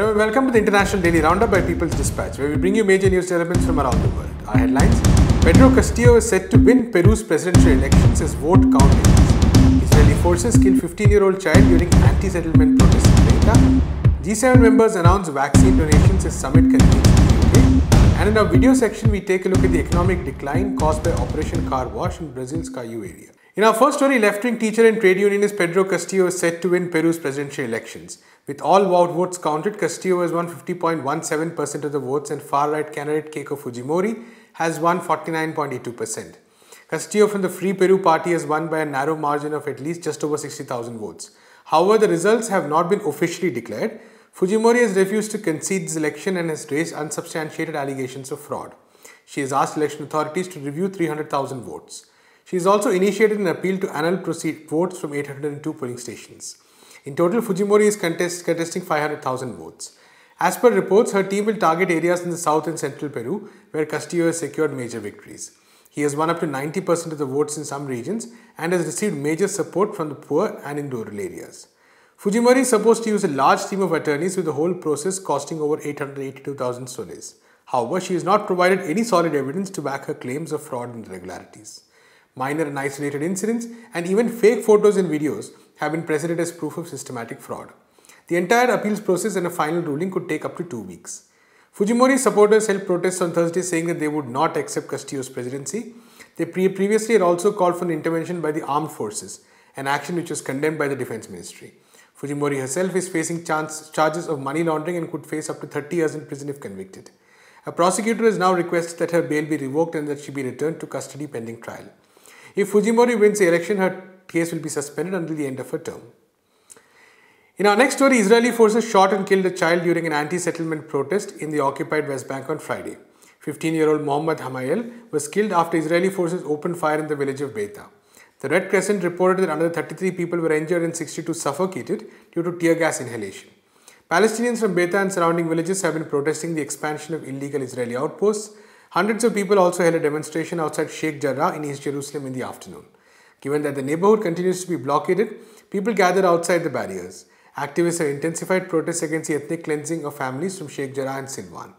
Hello and welcome to the International Daily Roundup by People's Dispatch, where we bring you major news developments from around the world. Our headlines Pedro Castillo is set to win Peru's presidential elections as vote count ends. Israeli forces kill 15 year old child during anti settlement protests in Renta. G7 members announce vaccine donations as summit continues. in the UK. And in our video section, we take a look at the economic decline caused by Operation Car Wash in Brazil's Caio area. In our first story, left-wing teacher and trade unionist Pedro Castillo is set to win Peru's presidential elections. With all votes counted, Castillo has won 50.17% of the votes and far-right candidate Keiko Fujimori has won 49.82%. Castillo from the Free Peru Party has won by a narrow margin of at least just over 60,000 votes. However, the results have not been officially declared. Fujimori has refused to concede this election and has raised unsubstantiated allegations of fraud. She has asked election authorities to review 300,000 votes. She has also initiated an appeal to annul proceed votes from 802 polling stations. In total, Fujimori is contest contesting 500,000 votes. As per reports, her team will target areas in the south and central Peru where Castillo has secured major victories. He has won up to 90% of the votes in some regions and has received major support from the poor and in rural areas. Fujimori is supposed to use a large team of attorneys with the whole process costing over 882,000 soles. However, she has not provided any solid evidence to back her claims of fraud and irregularities minor and isolated incidents, and even fake photos and videos have been presented as proof of systematic fraud. The entire appeals process and a final ruling could take up to two weeks. Fujimori supporters held protests on Thursday saying that they would not accept Castillo's presidency. They pre previously had also called for an intervention by the armed forces, an action which was condemned by the defense ministry. Fujimori herself is facing charges of money laundering and could face up to 30 years in prison if convicted. A prosecutor has now requested that her bail be revoked and that she be returned to custody pending trial. If Fujimori wins the election, her case will be suspended until the end of her term. In our next story, Israeli forces shot and killed a child during an anti-settlement protest in the occupied West Bank on Friday. 15-year-old Mohammad Hamayel was killed after Israeli forces opened fire in the village of Ha. The Red Crescent reported that another 33 people were injured and 62 suffocated due to tear gas inhalation. Palestinians from Ha and surrounding villages have been protesting the expansion of illegal Israeli outposts Hundreds of people also held a demonstration outside Sheikh Jarrah in East Jerusalem in the afternoon. Given that the neighborhood continues to be blockaded, people gathered outside the barriers. Activists have intensified protests against the ethnic cleansing of families from Sheikh Jarrah and Silwan.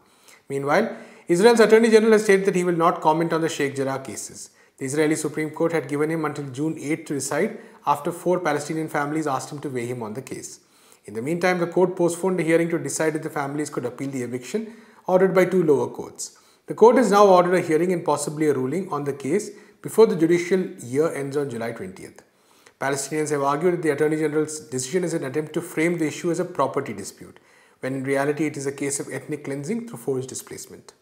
Meanwhile, Israel's Attorney General has stated that he will not comment on the Sheikh Jarrah cases. The Israeli Supreme Court had given him until June 8 to decide after four Palestinian families asked him to weigh him on the case. In the meantime, the court postponed the hearing to decide if the families could appeal the eviction ordered by two lower courts. The court has now ordered a hearing and possibly a ruling on the case before the judicial year ends on July 20th. Palestinians have argued that the Attorney General's decision is an attempt to frame the issue as a property dispute, when in reality it is a case of ethnic cleansing through forced displacement.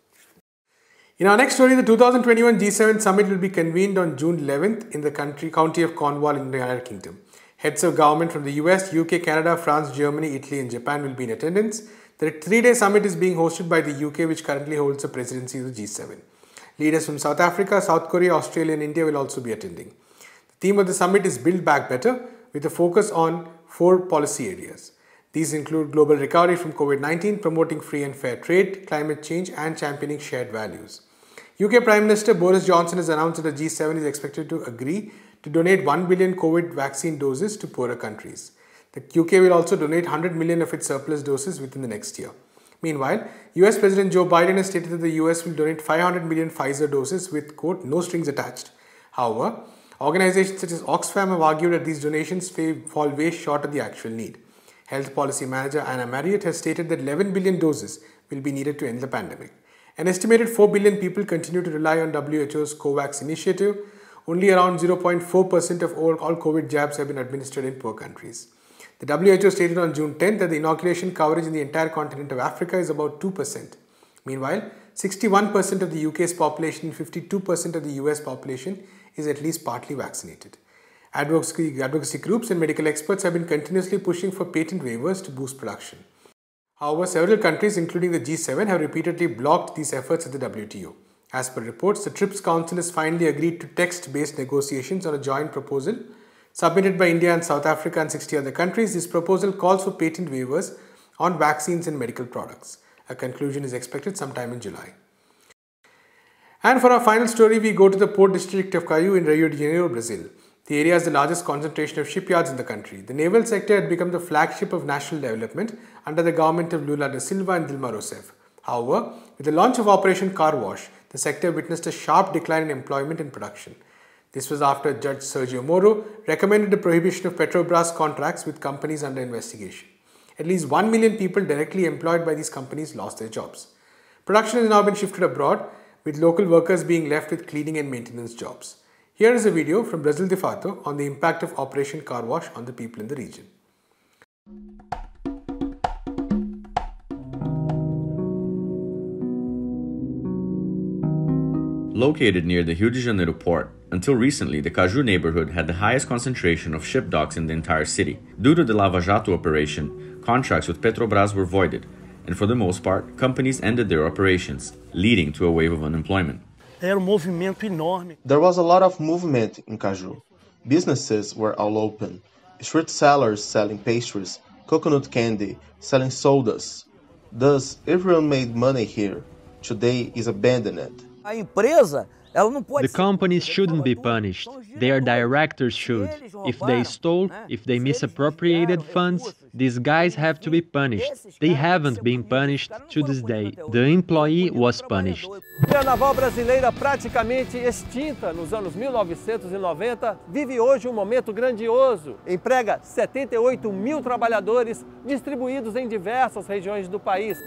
In our next story, the 2021 G7 summit will be convened on June 11th in the country, county of Cornwall in the United Kingdom. Heads of government from the US, UK, Canada, France, Germany, Italy and Japan will be in attendance. The three-day summit is being hosted by the UK, which currently holds the presidency of the G7. Leaders from South Africa, South Korea, Australia and India will also be attending. The theme of the summit is Build Back Better, with a focus on four policy areas. These include global recovery from COVID-19, promoting free and fair trade, climate change and championing shared values. UK Prime Minister Boris Johnson has announced that the G7 is expected to agree to donate 1 billion COVID vaccine doses to poorer countries. The UK will also donate 100 million of its surplus doses within the next year. Meanwhile, US President Joe Biden has stated that the US will donate 500 million Pfizer doses with, quote, no strings attached. However, organizations such as Oxfam have argued that these donations fall way short of the actual need. Health policy manager Anna Marriott has stated that 11 billion doses will be needed to end the pandemic. An estimated 4 billion people continue to rely on WHO's COVAX initiative. Only around 0.4% of all COVID jabs have been administered in poor countries. The WHO stated on June 10 that the inoculation coverage in the entire continent of Africa is about 2%. Meanwhile, 61% of the UK's population and 52% of the US population is at least partly vaccinated. Advocacy, advocacy groups and medical experts have been continuously pushing for patent waivers to boost production. However, several countries, including the G7, have repeatedly blocked these efforts at the WTO. As per reports, the TRIPS Council has finally agreed to text based negotiations on a joint proposal submitted by India and South Africa and 60 other countries, this proposal calls for patent waivers on vaccines and medical products. A conclusion is expected sometime in July. And for our final story, we go to the port district of Caio in Rio de Janeiro, Brazil. The area is the largest concentration of shipyards in the country. The naval sector had become the flagship of national development under the government of Lula da Silva and Dilma Rousseff. However, with the launch of Operation Car Wash, the sector witnessed a sharp decline in employment and production. This was after Judge Sergio Moro recommended the prohibition of Petrobras contracts with companies under investigation. At least 1 million people directly employed by these companies lost their jobs. Production has now been shifted abroad, with local workers being left with cleaning and maintenance jobs. Here is a video from Brazil de Fato on the impact of Operation Car Wash on the people in the region. Located near the Rio de Janeiro port, until recently, the Caju neighborhood had the highest concentration of ship docks in the entire city. Due to the Lava Jato operation, contracts with Petrobras were voided, and for the most part, companies ended their operations, leading to a wave of unemployment. Um there was a lot of movement in Caju. Businesses were all open. Street sellers selling pastries, coconut candy, selling sodas. Thus, everyone made money here. Today is abandoned. A empresa não pode. The companies shouldn't be punished. Their directors should. If they stole, né? if they misappropriated funds, these guys have to be punished. They haven't been punished to this day. The employee was punished. A naval brasileira praticamente extinta nos anos 1990 vive hoje um momento grandioso. Emprega 78 mil trabalhadores distribuídos em diversas regiões do país.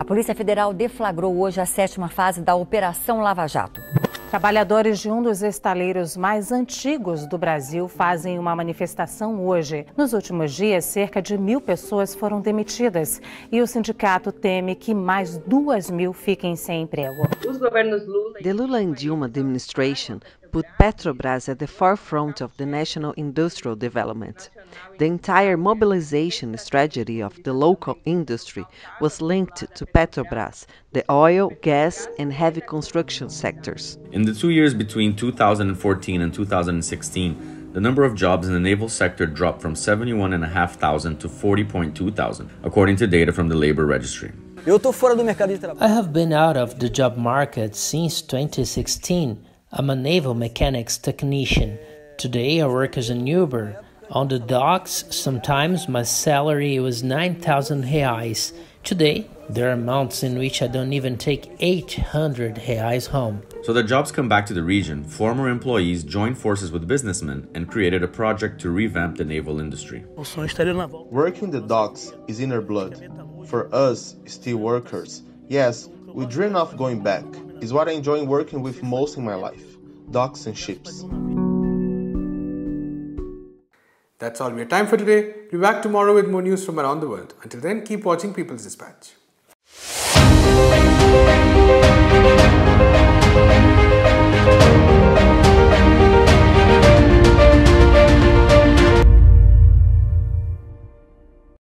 A Polícia Federal deflagrou hoje a sétima fase da Operação Lava Jato. Trabalhadores de um dos estaleiros mais antigos do Brasil fazem uma manifestação hoje. Nos últimos dias, cerca de mil pessoas foram demitidas e o sindicato teme que mais duas mil fiquem sem emprego. Os governos Lula. Lula and Dilma administration put Petrobras at the forefront of the national industrial development. The entire mobilization strategy of the local industry was linked to Petrobras, the oil, gas, and heavy construction sectors. In the two years between 2014 and 2016, the number of jobs in the naval sector dropped from 71,500 to 40.2 thousand, according to data from the Labor Registry. I have been out of the job market since 2016 I'm a naval mechanics technician. Today I work as an Uber. On the docks, sometimes my salary was 9,000 reais. Today, there are months in which I don't even take 800 reais home. So the jobs come back to the region. Former employees joined forces with businessmen and created a project to revamp the naval industry. Working the docks is in our blood. For us, steel workers, yes, we dream of going back is what I enjoy working with most in my life docks and ships. That's all we have time for today. We'll be back tomorrow with more news from around the world. Until then, keep watching People's Dispatch.